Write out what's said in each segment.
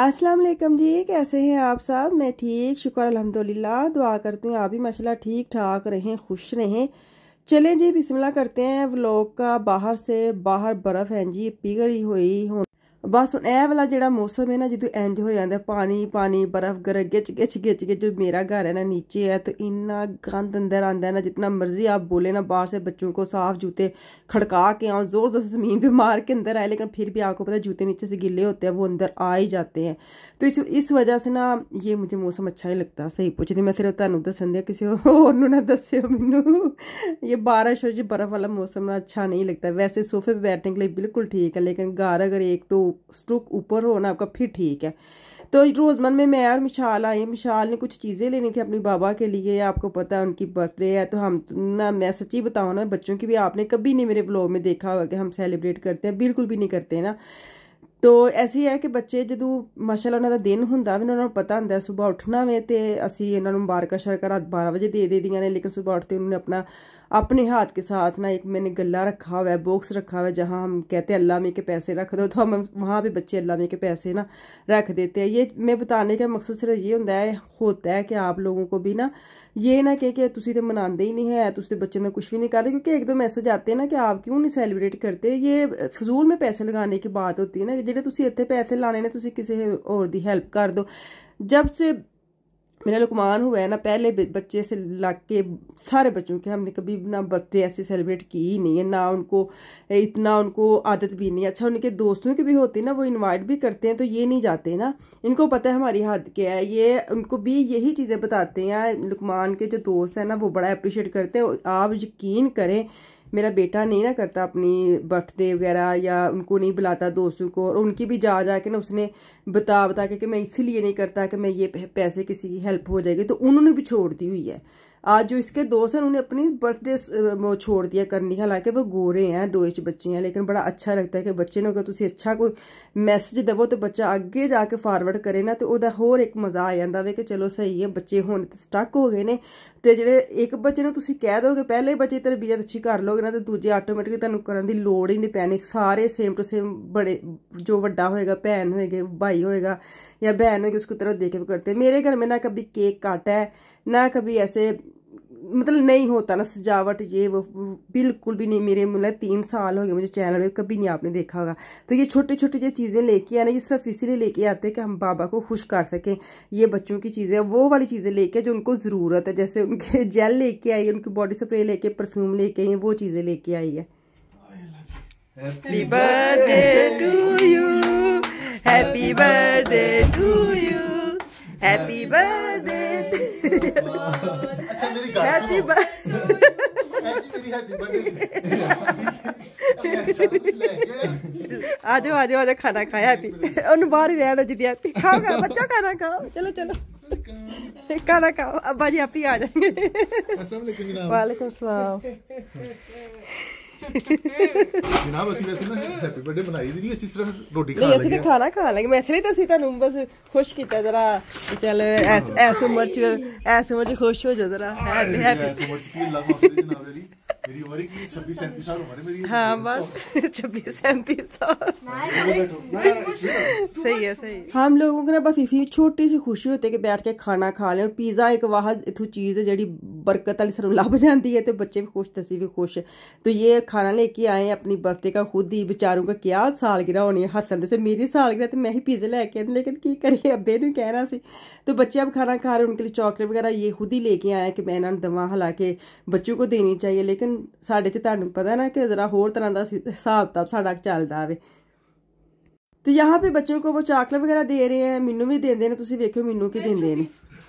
अस्सलाम वालेकुम जी कैसे हैं आप सब मैं ठीक शुक्र अल्हम्दुलिल्लाह दुआ करती हूँ आप भी माशाल्लाह ठीक ठाक रहें खुश रहें चलें जी बिस्मिल्लाह करते हैं व्लॉग का बाहर से बाहर बर्फ़ है जी पिघली हुई बस ए वाला ਵਾਲਾ मौसम है ना जो इंज हो ਹੋ पानी पानी बर्फ ਬਰਫ਼ गिच गिच गिच गिच जो मेरा घर है ना नीचे है तो इन्ना गंद अंदर आंदा है ना जितना मर्जी आप बोले ना बाहर से बच्चों को साफ जूते खड़का के आओ ज़ोर ज़ोर से ज़मीन पे मार के अंदर आए लेकिन फिर भी आपको पता जूते नीचे से गिले होते हैं वो अंदर आ ही जाते हैं तो इस इस वजह से ना ये मुझे मौसम अच्छा नहीं लगता सही पूछती मैं सिर्फ ਤੁਹਾਨੂੰ दस दिया किसी और ना ਨਾ ਦੱਸਿਓ ये बारिश ਬਾਰਿਸ਼ और बर्फ़ वाला मौसम अच्छा नहीं लगता वैसे सोफे पर बैठने के लिए बिल्कुल ठीक है लेकिन घर अगर एक तो स्ट्रोक ऊपर हो ना आपका फिर ठीक है तो रोज़मन में मैं और मिशाल आई मिशाल ने कुछ चीज़ें लेनी थी अपने बाबा के लिए आपको पता है उनकी बर्थडे है तो हम ना मैं सच्ची बताऊँ ना बच्चों की भी आपने कभी नहीं मेरे ब्लॉग में देखा होगा कि हम सेलिब्रेट करते हैं बिल्कुल भी नहीं करते ना ਤੋ ਐਸੀ ਹੈ ਕਿ ਬੱਚੇ ਜਦੋਂ ਮਾਸ਼ਾਅੱਲਾ ਉਹਨਾਂ ਦਾ ਦਿਨ ਹੁੰਦਾ ਵੀ ਉਹਨਾਂ ਨੂੰ ਪਤਾ ਹੁੰਦਾ ਸਵੇਰ ਉੱਠਣਾ ਵੇ ਤੇ ਅਸੀਂ ਇਹਨਾਂ ਨੂੰ ਮੁਬਾਰਕਾ ਸ਼ਰਕਾ ਰਾਤ 12 ਵਜੇ ਦੇ ਦੇ ਨੇ ਲੇਕਿਨ ਸਵੇਰ ਉੱਠਤੇ ਉਹਨਾਂ ਨੇ अपना अपने हाथ के साथ ना एक मैंने गला रखा हुआ है बॉक्स रखा हुआ है जहाँ हम कहते हैं अल्लाह में के पैसे रख दो तो हम वहाँ भी बच्चे अल्लाह में के पैसे ना रख देते हैं ये मैं बताने का मकसद सिर्फ ये होता है होता है कि आप लोगों को भी ना ये ना कह के तुम तो मनाते ही नहीं है तुम बच्चे ने कुछ भी नहीं करते क्योंकि एक दो मैसेज आते हैं ना कि आप क्यों नहीं सेलिब्रेट करते ये फजूल में पैसे लगाने की बात होती है ना जो इतने पैसे लाने ने तुम किसी ਕਿਸੇ ਹੋਰ ਦੀ ਹੈਲਪ जब से मेरा लुकमान हुआ है ना पहले बच्चे से ला के सारे बच्चों के हमने कभी ना बर्थडे ऐसे सेलिब्रेट की ही नहीं है ना उनको इतना उनको आदत भी नहीं अच्छा उनके दोस्तों के भी होते ना वो इनवाइट भी करते हैं तो ये नहीं जाते ना इनको पता है हमारी हद क्या है ये उनको भी यही चीज़ें बताते हैं लुकमान के जो दोस्त हैं ना वो बड़ा अप्रिशिएट करते हैं आप यकीन करें मेरा बेटा नहीं ना करता अपनी बर्थडे वगैरह या उनको नहीं बुलाता दोस्तों को और उनकी भी जा जा के ना उसने बता बता के कि मैं इसीलिए नहीं करता कि मैं ये पैसे किसी की हेल्प हो जाएगी तो उन्होंने भी छोड़ दी हुई है आज जो इसके दोस्त हैं उन्हें अपनी बर्थडे छोड़ दिया करनी हालांकि वो गोरे हैं डोएच बच्चे हैं लेकिन बड़ा अच्छा लगता है कि बच्चे ने अगर तुम अच्छा कोई मैसेज देवो तो बच्चा अगे जाके फारवर्ड करे ना तो वह होर एक मजा आ जाता वे कि चलो सही है बच्चे ਹੁਣ ਤੇ हो गए ਗਏ तो जे एक बच्चे ਬੱਚੇ ਨੂੰ ਤੁਸੀਂ ਕਹਿ ਦੋਗੇ ਪਹਿਲੇ ਬੱਚੇ अच्छी कर लो ना तो दूजे ਦੂਜੇ ਆਟੋਮੈਟਿਕ ਤੁਹਾਨੂੰ ਕਰਨ ਦੀ ਲੋੜ ਹੀ ਨਹੀਂ ਪੈਣੀ सेम ਸੇਮ ਟੂ ਸੇਮ जो व्डा होएगा भैन होएगी भाई होएगा या बहन होगी उसको तरह देखे हुए करते मेरे घर में ना कभी केक काटा है ना कभी ऐसे मतलब नहीं होता ना सजावट ये वो बिल्कुल भी नहीं मेरे मतलब तीन साल हो गए मुझे चैनल में कभी नहीं आपने देखा होगा तो ये छोटी छोटी जो चीज़ें लेके आना ये सिर्फ इसीलिए लेके आते हैं कि हम बाबा को खुश कर सकें ये बच्चों की चीज़ें वो वाली चीज़ें लेके जो उनको ज़रूरत है जैसे उनके जेल लेके आई उनकी बॉडी स्प्रे लेके परफ्यूम लेके आई वो चीज़ें लेके आई है ਅੱਛਾ ਮੇਰੀ ਗੱਲ ਹੈਪੀ ਬਰਥਡੇ ਹੈਪੀ ਬਰਥਡੇ ਆਜੋ ਆਜੋ ਆਜੋ ਖਾਣਾ ਖਾਇਆ ਹੈਪੀ ਉਹਨੂੰ ਬਾਹਰ ਹੀ ਰਹਿਣਾ ਜਿੱਦਿਆ ਹੈਪੀ ਖਾਓਗਾ ਬੱਚਾ ਖਾਣਾ ਖਾਓ ਚਲੋ ਚਲੋ ਖਾਣਾ ਖਾਓ ਅੱਬਾ ਜੀ ਆਪੀ ਆ ਜਾਣਗੇ ਅਸਲਾਮੁਅਲੈਕੁਮ ਵਾਲੇਕੁਮ ਸਲਾਮ ਜਨਾਬ ਅਸੀਂ ਵੈਸੇ ਨਾ ਹੈਪੀ ਬਰਥਡੇ ਬਣਾਈ ਦੀ ਨਹੀਂ ਅਸੀਂ ਸਿਰਫ ਰੋਟੀ ਖਾ ਲਈ ਨਹੀਂ ਅਸੀਂ ਤਾਂ ਖਾਣਾ ਖਾਣ ਲਾਂਗੇ ਮੈਂ ਇਸ ਲਈ ਤਾਂ ਅਸੀਂ ਤੁਹਾਨੂੰ ਬਸ ਖੁਸ਼ ਕੀਤਾ ਜਰਾ ਚੱਲ ਐਸ ਐਸ ਉਮਰ ਚ ਐਸ ਉਮਰ ਚ ਖੁਸ਼ ਹੋ ਜਾ ਜਰਾ ਹੈਪੀ ਐਸ ਉਮਰ ਚ ਕੀ ਲੱਗ ਰਿਹਾ ਜਨਾਬ ਜੀ ਮੇਰੀ ਉਮਰ ਕੀ 26 37 ਸਾਲ ਹੋ ਰਹੀ ਮੇਰੀ ਹਾਂ ਬਸ 26 37 ਸਾਲ ਸਹੀ ਹੈ ਸਹੀ ਹਮ ਲੋਗੋ को ना बस इसी छोटी सी खुशी होती है ਕਿ ਬੈਠ ਕੇ ਖਾਣਾ ਖਾ लें और पिज़्ज़ा एक वाह इतों चीज़ है बरकत वाली सू लाभ जानती है तो बच्चे भी खुश दसी भी खुश तो ये खाना लेके आए अपनी बर्थडे का खुद ही बेचारों का क्या सालगिरह होनी है हसन जैसे मेरी सालगिरह तो मैं ही पिज्जा लेके आए लेकिन की करिए अब्बे ने कहना से तो बच्चे अब खाना खा रहे उनके लिए चॉकलेट वगैरह ये खुद ही लेके आए कि मैं इन्होंने दवा हिला के बच्चों को देनी चाहिए लेकिन साढ़े तो ਤੁਹਾਨੂੰ ਪਤਾ ਨਾ ਕਿ ਜ਼ਰਾ ਹੋਰ ਤਰ੍ਹਾਂ ਦਾ ਹਿਸਾਬ ਤਾਬ ਸਾਡਾ ਚੱਲਦਾ ਆਵੇ ਤੇ ਯਹਾਂ ਪੇ ਬੱਚਿਆਂ ਕੋ ਉਹ ਚਾਕਲੇਟ ਵਗੈਰਾ ਦੇ ਰਹੇ ਹੈ ਮੈਨੂੰ ਵੀ ਦਿੰਦੇ ਨੇ ਤੁਸੀਂ ਵੇਖਿਓ दें ਕੀ ਦਿੰਦੇ ਨੇ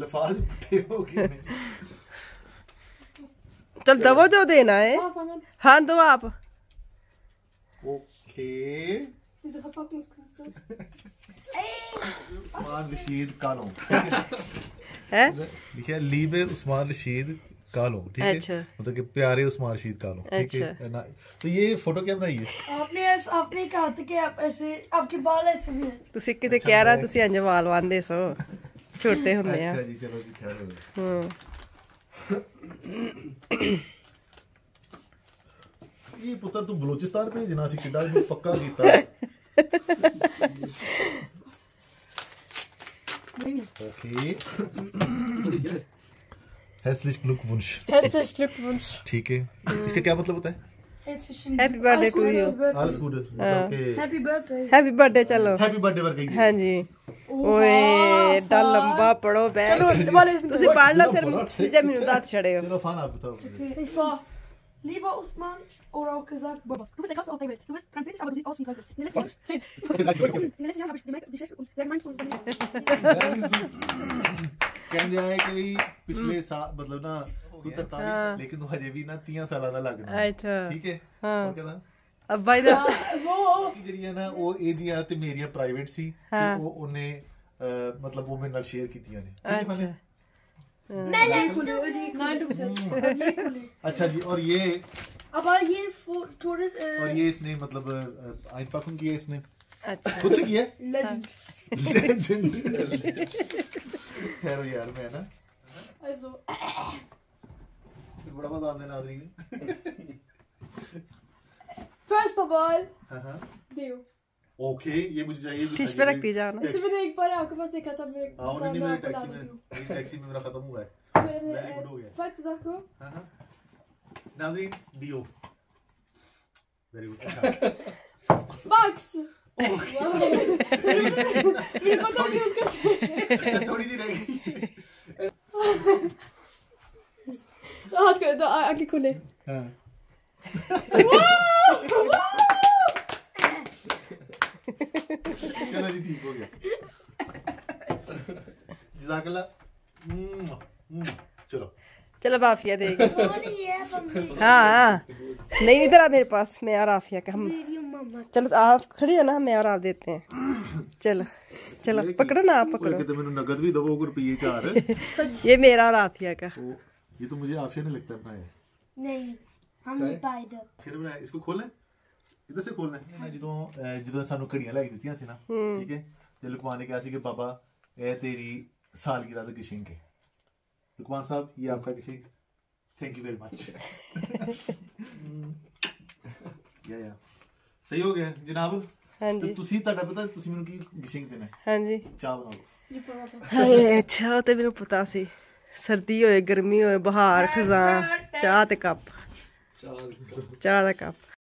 लफाज हो गए चल दबो जो देना है हाँ, हाँ दो आप ओके उस्मान रशीद कालो है लीबे उस्मान रशीद कालो ठीक है अच्छा। मतलब कि प्यारे उस्मान रशीद कालो ठीक अच्छा। है तो ये फोटो क्या बनाई है आपने एस, आपने कहा था कि आप ऐसे आपके बाल ऐसे भी हैं ਤੁਸੀਂ ਕਿਤੇ ਕਹਿ ਰਹਾ ਤੁਸੀਂ ਅੰਜ ਵਾਲ ਵਾਂਦੇ ਸੋ छोड़ते हमने अच्छा जी चलो जी हाँ। ये पुत्र तू बलूचिस्तान भेजना सी किड्डा भी पक्का कीता Okay. ठीक है इसका क्या मतलब होता है happy birthday to you happy birthday happy birthday चलो हैप्पी बर्थडे पर गई हां जी ओए डा लंबा पड़ो बे चलो वाले ਤੁਸੀਂ ਪੜ ਲਾ ਫਿਰ ਸਿੱਧੇ ਮੈਨੂੰ ਦਾਤ ਛੜਿਓ ਚਲੋ ਫਾਨ ਆਪ ਬਤਾਓ Lieber Usman oder auch gesagt Boba. Du bist der Klasse auf David. Du bist kein Fetisch, aber du siehst aus wie Klasse. In den letzten, zehn. In den letzten Jahren habe ich gemerkt, wie schlecht und sehr gemein zu uns bin. Kann ja eigentlich पिछले साल मतलब ना ਤੂੰ ਤਾਂ ਤਾਰੀਫ ਲੇਕਿਨ ਤੂੰ ਹਜੇ ਵੀ ਨਾ 30 ਸਾਲਾਂ ਦਾ ਲੱਗਦਾ ਅੱਛਾ ਠੀਕ ਹੈ ਹਾਂ ਕਹਿੰਦਾ ਅਬ ਬਾਈ ਦਾ ਉਹ ਜਿਹੜੀਆਂ ਨਾ ਉਹ ਇਹਦੀਆਂ ਤੇ ਮੇਰੀਆਂ ਪ੍ਰਾਈਵੇਟ ਸੀ ਤੇ ਉਹ ਉਹਨੇ ਮਤਲਬ ਉਹ ਮੇਰੇ ਨਾਲ ਸ਼ੇਅਰ ਕੀਤੀਆਂ ਨੇ ਠੀਕ ਹੈ मैं अच्छा जी और ये अब ये थोड़े और ये इसने मतलब आइन पाखुन किया इसने अच्छा खुद से किया लेजेंड लेजेंड खैर यार मैं ना तो बड़ा मजा आंदे नादरी फर्स्ट ऑफ ऑल दियो ओके ये मुझे चाहिए टिश पे रख दी जाना इससे मैंने एक बार आपके पास देखा था मेरे हां उन्होंने मेरे टैक्सी में मेरी टैक्सी में मेरा खत्म हुआ है मेरे गुड हो गया फट जाको हां हां नादरीन दियो वेरी गुड बॉक्स मेरे पता नहीं खुले चलो आफिया देगी हाँ हाँ नहीं इधर आ मेरे पास मैं और आफिया का हम चलो आप खड़ी हो ना मैं और आप देते हैं चलो चलो पकड़ो ना आप पकड़ो मैंने नगद भी दो रुपये चार ये मेरा और आफिया का ये तो मुझे आफिया नहीं लगता है नहीं हम नहीं पाए थे फिर बनाया इसको खोलना ਇਧਰ ਸੇ ਖੋਲਣਾ ਹੈ ਨਾ ਜਦੋਂ ਜਦੋਂ ਸਾਨੂੰ ਘੜੀਆਂ ਲੈ ਕੇ ਦਿੱਤੀਆਂ ਸੀ ਨਾ ਠੀਕ ਹੈ ਤੇ ਲੁਕਮਾਨ ਨੇ ਕਿਹਾ ਸੀ ਕਿ ਬਾਬਾ ਇਹ ਤੇਰੀ ਸਾਲਗਿਰਾ ਦਾ ਕਿਸ਼ਿੰਗ ਹੈ ਲੁਕਮਾਨ ਸਾਹਿਬ ਇਹ ਆਪਕਾ ਕਿਸ਼ਿੰਗ thank you very much yeah yeah ਸਹੀ ਹੋ ਗਿਆ ਜਨਾਬ ਹਾਂਜੀ ਤੁਸੀਂ ਤੁਹਾਡਾ ਪਤਾ ਤੁਸੀਂ ਮੈਨੂੰ ਕੀ ਕਿਸ਼ਿੰਗ ਦੇਣਾ ਹਾਂਜੀ ਚਾਹ ਬਣਾਓ ਹਾਏ ਅੱਛਾ ਤੇ ਮੈਨੂੰ ਪਤਾ ਸੀ सर्दी होए गर्मी होए बहार खजान चाह कप चाह कप